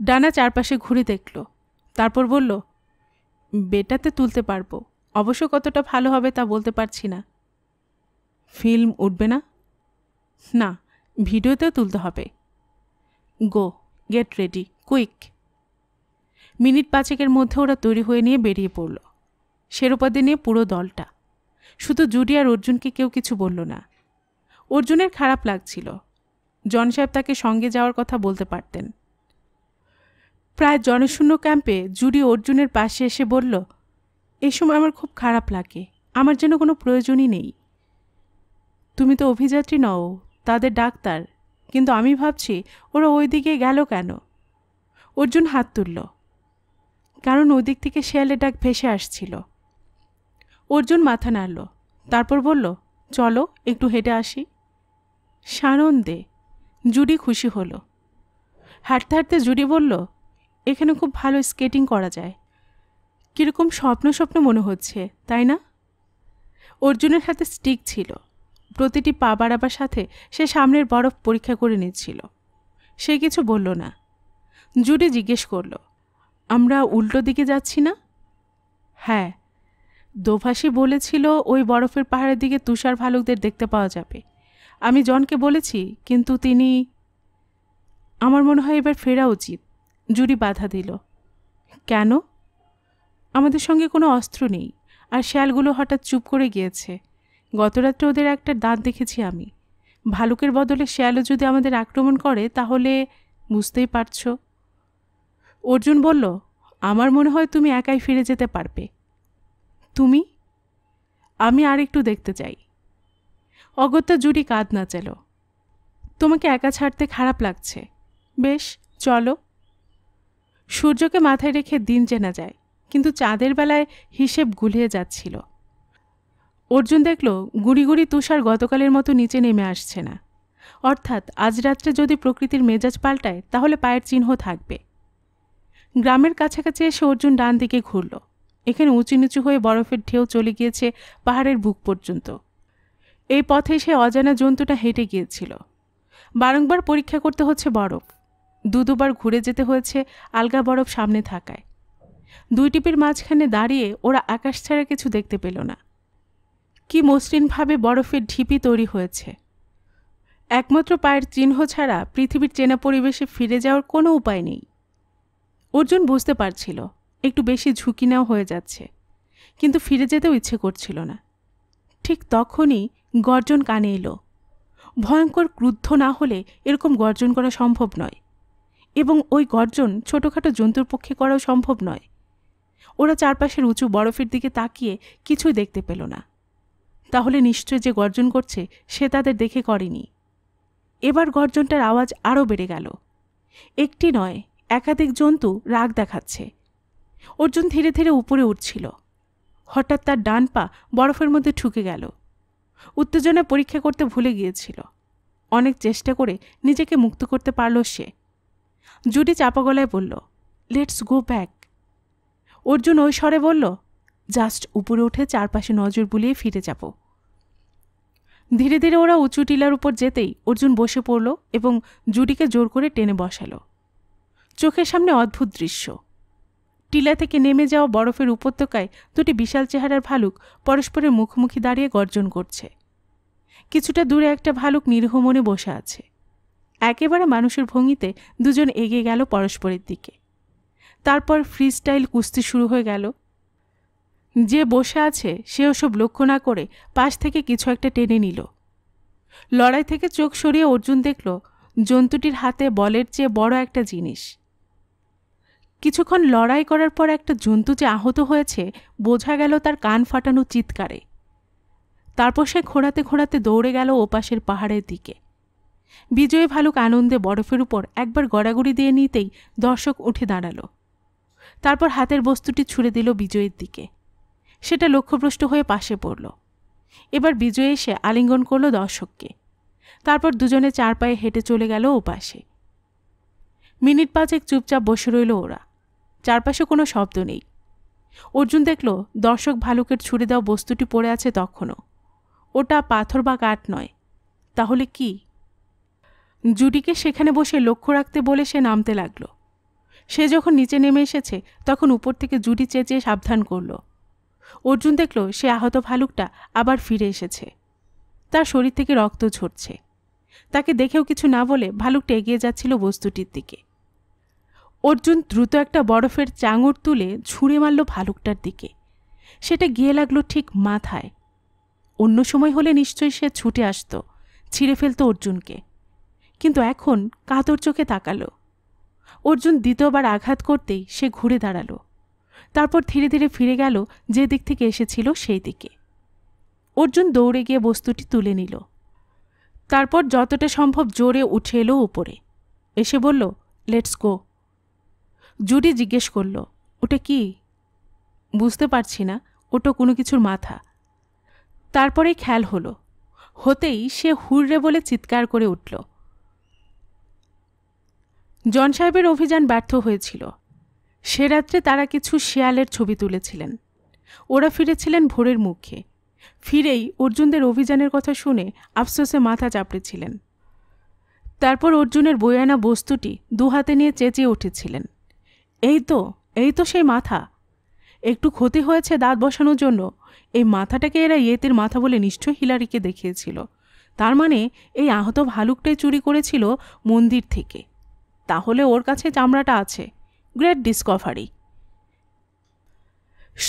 ডানা চারপাশে ঘুরে দেখল তারপর বলল বেটাতে তুলতে পারবো অবশ্য কতটা ভালো হবে তা বলতে পারছি না ফিল্ম উঠবে না না ভিডিওতে তুলতে হবে go get ready quick minute পাঁচেকের মধ্যে ওরা তৈরি হয়ে নিয়ে বেরিয়ে পড়ল শেরোপাদে নিয়ে পুরো দলটা শুধু জুডি আর অর্জুনকে কেউ কিছু বলল না অর্জুনের খারাপ লাগছিল জন সাহেব তাকে সঙ্গে যাওয়ার কথা বলতে পারতেন প্রায় জনশূন্য ক্যাম্পে জুডি অর্জুনের পাশে এসে বলল এ সময় আমার খুব খারাপ লাগে আমার যেন কোনো প্রয়োজনই নেই তুমি তো অভিযাত্রী নও তাদের ডাক্তার কিন্তু আমি ভাবছি ওরা ওই দিকে গেল কেন অর্জুন হাত তুলল কারণ ওই দিক থেকে শেয়ালের ডাক ভেসে আসছিল অর্জুন মাথা নাড়ল তারপর বলল চলো একটু হেঁটে আসি সানন্দে জুডি খুশি হলো হাঁটতে হাঁটতে জুডি বলল এখানে খুব ভালো স্কেটিং করা যায় কীরকম স্বপ্ন স্বপ্ন মনে হচ্ছে তাই না অর্জুনের হাতে স্টিক ছিল প্রতিটি পা বাড়াবার সাথে সে সামনের বরফ পরীক্ষা করে নিচ্ছিল সে কিছু বলল না জুডি জিজ্ঞেস করল আমরা উল্টো দিকে যাচ্ছি না হ্যাঁ দোভাসি বলেছিল ওই বরফের পাহাড়ের দিকে তুষার ভালুকদের দেখতে পাওয়া যাবে আমি জনকে বলেছি কিন্তু তিনি আমার মনে হয় এবার ফেরা উচিত জুডি বাধা দিল কেন আমাদের সঙ্গে কোনো অস্ত্র নেই আর শ্যালগুলো হঠাৎ চুপ করে গিয়েছে গতরাত্রে ওদের একটা দাঁত দেখেছি আমি ভালুকের বদলে শেয়ালও যদি আমাদের আক্রমণ করে তাহলে বুঝতেই পারছ অর্জুন বলল আমার মনে হয় তুমি একাই ফিরে যেতে পারবে তুমি আমি আর একটু দেখতে চাই অগত্যা জুড়ি কাঁদ না চেল তোমাকে একা ছাড়তে খারাপ লাগছে বেশ চলো সূর্যকে মাথায় রেখে দিন চেনা যায় কিন্তু চাঁদের বেলায় হিসেব গুলিয়ে যাচ্ছিল অর্জুন দেখল গুড়ি গুড়ি তুষার গতকালের মতো নিচে নেমে আসছে না অর্থাৎ আজ রাত্রে যদি প্রকৃতির মেজাজ পাল্টায় তাহলে পায়ের চিহ্ন থাকবে গ্রামের কাছাকাছি এসে অর্জুন ডান দিকে ঘুরল এখানে উঁচু নিচু হয়ে বরফের ঢেউ চলে গিয়েছে পাহাড়ের বুক পর্যন্ত এই পথে সে অজানা জন্তুটা হেঁটে গিয়েছিল বারংবার পরীক্ষা করতে হচ্ছে বরফ দু দুবার ঘুরে যেতে হয়েছে আলগা বরফ সামনে থাকায় দুই টিপির মাঝখানে দাঁড়িয়ে ওরা আকাশ ছাড়া কিছু দেখতে পেল না কি মসৃণভাবে বরফের ঢিপি তৈরি হয়েছে একমাত্র পায়ের চিহ্ন ছাড়া পৃথিবীর চেনা পরিবেশে ফিরে যাওয়ার কোনো উপায় নেই অর্জুন বুঝতে পারছিল একটু বেশি ঝুঁকি নেওয়া হয়ে যাচ্ছে কিন্তু ফিরে যেতেও ইচ্ছে করছিল না ঠিক তখনই গর্জন কানে এলো ভয়ঙ্কর ক্রুদ্ধ না হলে এরকম গর্জন করা সম্ভব নয় এবং ওই গর্জন ছোটোখাটো জন্তুর পক্ষে করাও সম্ভব নয় ওরা চারপাশের উঁচু বরফের দিকে তাকিয়ে কিছুই দেখতে পেল না তাহলে নিশ্চয় যে গর্জন করছে সে তাদের দেখে করেনি এবার গর্জনটার আওয়াজ আরও বেড়ে গেল একটি নয় একাধিক জন্তু রাগ দেখাচ্ছে অর্জুন ধীরে ধীরে উপরে উঠছিল হঠাৎ তার ডান পা বরফের মধ্যে ঠুকে গেল উত্তেজনা পরীক্ষা করতে ভুলে গিয়েছিল অনেক চেষ্টা করে নিজেকে মুক্ত করতে পারল সে জুডি চাপা গলায় বলল লেটস গো ব্যাক অর্জুন ওই স্বরে বলল জাস্ট উপরে উঠে চারপাশে নজর বুলিয়ে ফিরে যাবো ধীরে ধীরে ওরা উঁচু টিলার উপর যেতেই অর্জুন বসে পড়ল এবং জুডিকে জোর করে টেনে বসালো চোখের সামনে অদ্ভুত দৃশ্য টিলা থেকে নেমে যাওয়া বরফের উপত্যকায় দুটি বিশাল চেহারার ভালুক পরস্পরের মুখোমুখি দাঁড়িয়ে গর্জন করছে কিছুটা দূরে একটা ভালুক নিরহ মনে বসে আছে একেবারে মানুষের ভঙ্গিতে দুজন এগিয়ে গেল পরস্পরের দিকে তারপর ফ্রিস্টাইল কুস্তি শুরু হয়ে গেল যে বসে আছে সে ওসব লক্ষ্য না করে পাশ থেকে কিছু একটা টেনে নিল লড়াই থেকে চোখ সরিয়ে অর্জুন দেখল জন্তুটির হাতে বলের চেয়ে বড় একটা জিনিস কিছুক্ষণ লড়াই করার পর একটা জন্তু যে আহত হয়েছে বোঝা গেল তার কান ফাটানো চিৎকারে তারপর সে ঘোড়াতে ঘোড়াতে দৌড়ে গেল ওপাশের পাহাড়ের দিকে বিজয় ভালুক আনন্দে বরফের উপর একবার গড়াগড়ি দিয়ে নিতেই দর্শক উঠে দাঁড়ালো তারপর হাতের বস্তুটি ছুড়ে দিল বিজয়ের দিকে সেটা লক্ষ্যভ্রষ্ট হয়ে পাশে পড়ল এবার বিজয় এসে আলিঙ্গন করল দর্শককে তারপর দুজনে চার পায়ে হেঁটে চলে গেল ও পাশে মিনিট পাঁচেক চুপচাপ বসে রইল ওরা চারপাশে কোনো শব্দ নেই অর্জুন দেখল দর্শক ভালুকের ছুড়ে দেওয়া বস্তুটি পড়ে আছে তখনও ওটা পাথর বা কাঠ নয় তাহলে কি জুডিকে সেখানে বসে লক্ষ্য রাখতে বলে সে নামতে লাগলো সে যখন নিচে নেমে এসেছে তখন উপর থেকে জুডি চেঁচিয়ে সাবধান করলো অর্জুন দেখল সে আহত ভালুকটা আবার ফিরে এসেছে তার শরীর থেকে রক্ত ঝরছে তাকে দেখেও কিছু না বলে ভালুকটা এগিয়ে যাচ্ছিল বস্তুটির দিকে অর্জুন দ্রুত একটা বরফের চাঙড় তুলে ছুঁড়ে মারল ভালুকটার দিকে সেটা গিয়ে লাগলো ঠিক মাথায় অন্য সময় হলে নিশ্চয়ই সে ছুটে আসত ছিঁড়ে ফেলতো অর্জুনকে কিন্তু এখন কাতর চোখে তাকালো অর্জুন দ্বিতীয়বার আঘাত করতেই সে ঘুরে দাঁড়ালো তারপর ধীরে ধীরে ফিরে গেল যে দিক থেকে এসেছিল সেই দিকে অর্জুন দৌড়ে গিয়ে বস্তুটি তুলে নিল তারপর যতটা সম্ভব জোরে উঠে এলো উপরে এসে বলল লেটস গো জুডি জিজ্ঞেস করল ওটা কি বুঝতে পারছি না ওটা কোনো কিছুর মাথা তারপরে খেয়াল হলো হতেই সে হুররে বলে চিৎকার করে উঠল জন সাহেবের অভিযান ব্যর্থ হয়েছিল সে রাত্রে তারা কিছু শেয়ালের ছবি তুলেছিলেন ওরা ফিরেছিলেন ভোরের মুখে ফিরেই অর্জুনদের অভিযানের কথা শুনে আফসোসে মাথা চাপড়েছিলেন তারপর অর্জুনের বয়ানা বস্তুটি দু হাতে নিয়ে চেঁচিয়ে উঠেছিলেন এই তো এই তো সেই মাথা একটু ক্ষতি হয়েছে দাঁত বসানোর জন্য এই মাথাটাকে এরা ইয়েতের মাথা বলে নিশ্চয় হিলারিকে দেখিয়েছিল তার মানে এই আহত ভালুকটাই চুরি করেছিল মন্দির থেকে তাহলে ওর কাছে চামড়াটা আছে গ্রেট ডিসকভারি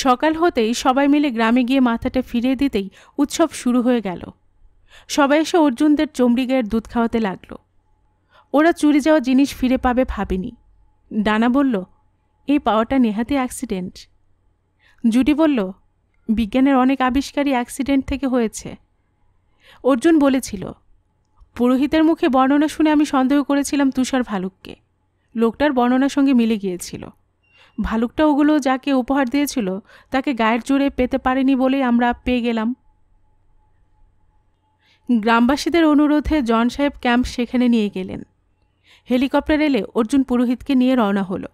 সকাল হতেই সবাই মিলে গ্রামে গিয়ে মাথাটা ফিরিয়ে দিতেই উৎসব শুরু হয়ে গেল সবাই এসে অর্জুনদের চমড়ি গায়ের দুধ খাওয়াতে লাগলো ওরা চুরি যাওয়া জিনিস ফিরে পাবে ভাবিনি ডানা বলল এই পাওয়াটা নেহাতি অ্যাক্সিডেন্ট জুটি বলল বিজ্ঞানের অনেক আবিষ্কারই অ্যাক্সিডেন্ট থেকে হয়েছে অর্জুন বলেছিল পুরোহিতের মুখে বর্ণনা শুনে আমি সন্দেহ করেছিলাম তুষার ভালুককে লোকটার বর্ণনার সঙ্গে মিলে গিয়েছিল ভালুকটা ওগুলো যাকে উপহার দিয়েছিল তাকে গায়ের জোরে পেতে পারেনি বলেই আমরা পেয়ে গেলাম গ্রামবাসীদের অনুরোধে জন সাহেব ক্যাম্প সেখানে নিয়ে গেলেন হেলিকপ্টার এলে অর্জুন পুরোহিতকে নিয়ে রওনা হলো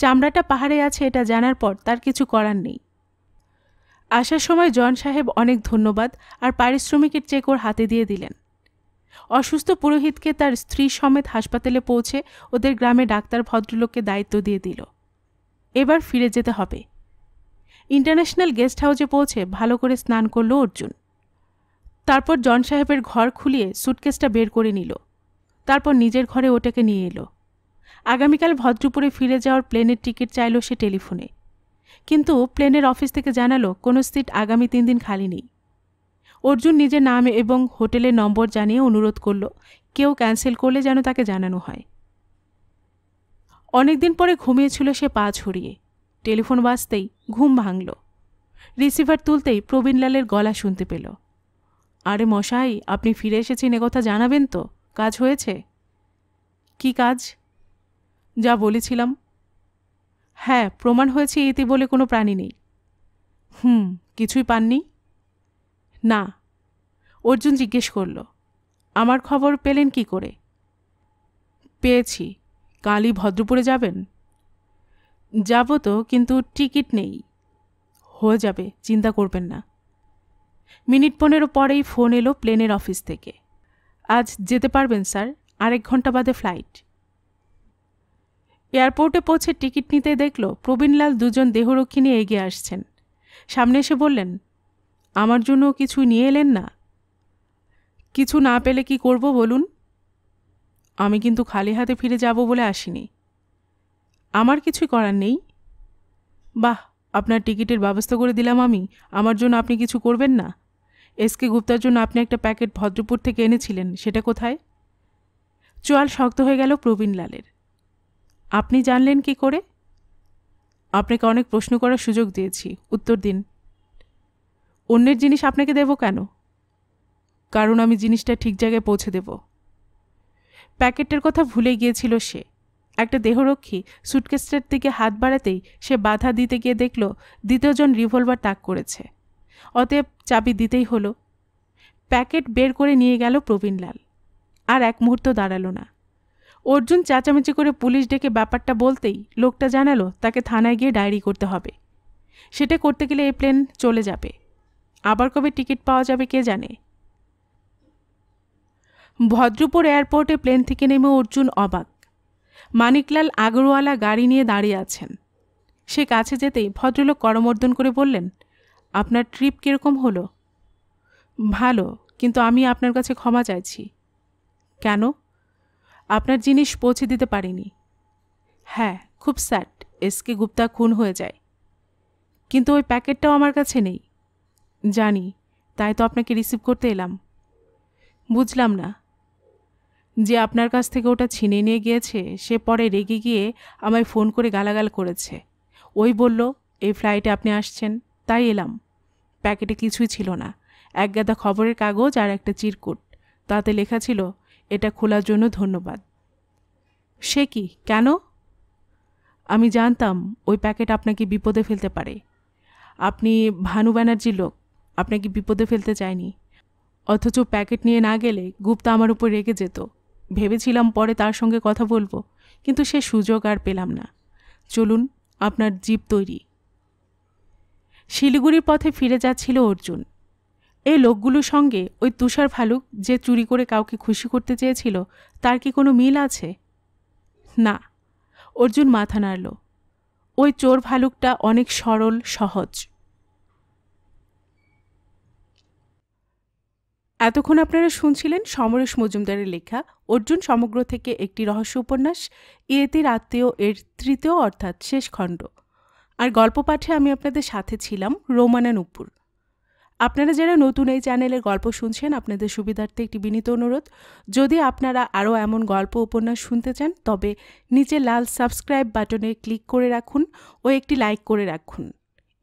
চামড়াটা পাহাড়ে আছে এটা জানার পর তার কিছু করার নেই আসার সময় জন সাহেব অনেক ধন্যবাদ আর পারিশ্রমিকের চেক ওর হাতে দিয়ে দিলেন অসুস্থ পুরোহিতকে তার স্ত্রী সমেত হাসপাতালে পৌঁছে ওদের গ্রামে ডাক্তার ভদ্রলোককে দায়িত্ব দিয়ে দিল এবার ফিরে যেতে হবে ইন্টারন্যাশনাল গেস্ট হাউসে পৌঁছে ভালো করে স্নান করল অর্জুন তারপর জন সাহেবের ঘর খুলিয়ে সুটকেসটা বের করে নিল তারপর নিজের ঘরে ওটাকে নিয়ে এলো আগামীকাল ভদ্রপুরে ফিরে যাওয়ার প্লেনের টিকিট চাইল সে টেলিফোনে কিন্তু প্লেনের অফিস থেকে জানালো কোনো সিট আগামী তিন দিন খালি নেই অর্জুন নিজের নাম এবং হোটেলের নম্বর জানিয়ে অনুরোধ করল কেউ ক্যান্সেল করলে যেন তাকে জানানো হয় অনেকদিন পরে ঘুমিয়েছিল সে পা ছড়িয়ে টেলিফোন বাজতেই ঘুম ভাঙল রিসিভার তুলতেই প্রবীণলালের গলা শুনতে পেল আরে মশাই আপনি ফিরে এসেছেন কথা জানাবেন তো কাজ হয়েছে কি কাজ যা বলেছিলাম হ্যাঁ প্রমাণ হয়েছে ইতি বলে কোনো প্রাণী নেই হুম কিছুই পাননি না অর্জুন জিজ্ঞেস করল আমার খবর পেলেন কি করে পেয়েছি কালই ভদ্রপুরে যাবেন যাব তো কিন্তু টিকিট নেই হয়ে যাবে চিন্তা করবেন না মিনিট পনেরো পরেই ফোন এলো প্লেনের অফিস থেকে আজ যেতে পারবেন স্যার আরেক ঘন্টা বাদে ফ্লাইট এয়ারপোর্টে পৌঁছে টিকিট নিতে দেখল প্রবীণলাল দুজন দেহরক্ষী নিয়ে এগিয়ে আসছেন সামনে এসে বললেন আমার জন্য কিছু নিয়ে এলেন না কিছু না পেলে কি করব বলুন আমি কিন্তু খালি হাতে ফিরে যাব বলে আসিনি আমার কিছু করার নেই বাহ আপনার টিকিটের ব্যবস্থা করে দিলাম আমি আমার জন্য আপনি কিছু করবেন না এস কে গুপ্তার জন্য আপনি একটা প্যাকেট ভদ্রপুর থেকে এনেছিলেন সেটা কোথায় চোয়াল শক্ত হয়ে গেল প্রবীণলালের আপনি জানলেন কি করে আপনাকে অনেক প্রশ্ন করার সুযোগ দিয়েছি উত্তর দিন অন্যের জিনিস আপনাকে দেব কেন কারণ আমি জিনিসটা ঠিক জায়গায় পৌঁছে দেব প্যাকেটটার কথা ভুলে গিয়েছিল সে একটা দেহরক্ষী সুটকেসটার দিকে হাত বাড়াতেই সে বাধা দিতে গিয়ে দেখল দ্বিতীয়জন রিভলভার তাক করেছে অতএব চাবি দিতেই হলো প্যাকেট বের করে নিয়ে গেল প্রবীণলাল আর এক মুহূর্ত দাঁড়ালো না অর্জুন চাচামেচি করে পুলিশ ডেকে ব্যাপারটা বলতেই লোকটা জানালো তাকে থানায় গিয়ে ডায়েরি করতে হবে সেটা করতে গেলে এই প্লেন চলে যাবে আবার কবে টিকিট পাওয়া যাবে কে জানে ভদ্রপুর এয়ারপোর্টে প্লেন থেকে নেমে অর্জুন অবাক মানিকলাল আগরওয়ালা গাড়ি নিয়ে দাঁড়িয়ে আছেন সে কাছে যেতেই ভদ্রলোক করমর্দন করে বললেন আপনার ট্রিপ কীরকম হলো ভালো কিন্তু আমি আপনার কাছে ক্ষমা চাইছি কেন আপনার জিনিস পৌঁছে দিতে পারিনি হ্যাঁ খুব স্যাড এসকে গুপ্তা খুন হয়ে যায় কিন্তু ওই প্যাকেটটাও আমার কাছে নেই জানি তাই তো আপনাকে রিসিভ করতে এলাম বুঝলাম না যে আপনার কাছ থেকে ওটা ছিনিয়ে নিয়ে গিয়েছে সে পরে রেগে গিয়ে আমায় ফোন করে গালাগাল করেছে ওই বলল এই ফ্লাইটে আপনি আসছেন তাই এলাম প্যাকেটে কিছুই ছিল না এক গাদা খবরের কাগজ আর একটা চিরকুট তাতে লেখা ছিল এটা খোলার জন্য ধন্যবাদ সে কি কেন আমি জানতাম ওই প্যাকেট আপনাকে বিপদে ফেলতে পারে আপনি ভানু ব্যানার্জির লোক আপনাকে বিপদে ফেলতে চায়নি অথচ প্যাকেট নিয়ে না গেলে গুপ্তা আমার উপর রেগে যেত ভেবেছিলাম পরে তার সঙ্গে কথা বলবো কিন্তু সে সুযোগ আর পেলাম না চলুন আপনার জিপ তৈরি শিলিগুড়ির পথে ফিরে যাচ্ছিল অর্জুন এই লোকগুলোর সঙ্গে ওই তুষার ভালুক যে চুরি করে কাউকে খুশি করতে চেয়েছিল তার কি কোনো মিল আছে না অর্জুন মাথা নাড়ল ওই চোর ভালুকটা অনেক সরল সহজ এতক্ষণ আপনারা শুনছিলেন সমরেশ মজুমদারের লেখা অর্জুন সমগ্র থেকে একটি রহস্য উপন্যাস ইয়েতির আত্মীয় এর তৃতীয় অর্থাৎ শেষ খণ্ড আর গল্প পাঠে আমি আপনাদের সাথে ছিলাম রোমানা নুপুর আপনারা যারা নতুন এই চ্যানেলের গল্প শুনছেন আপনাদের সুবিধার্থে একটি বিনীত অনুরোধ যদি আপনারা আরও এমন গল্প উপন্যাস শুনতে চান তবে নিচে লাল সাবস্ক্রাইব বাটনে ক্লিক করে রাখুন ও একটি লাইক করে রাখুন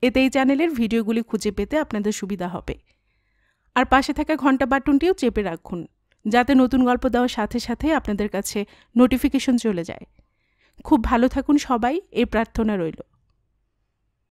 এতে এই চ্যানেলের ভিডিওগুলি খুঁজে পেতে আপনাদের সুবিধা হবে আর পাশে থাকা ঘন্টা বাটনটিও চেপে রাখুন যাতে নতুন গল্প দেওয়ার সাথে সাথে আপনাদের কাছে নোটিফিকেশন চলে যায় খুব ভালো থাকুন সবাই এই প্রার্থনা রইল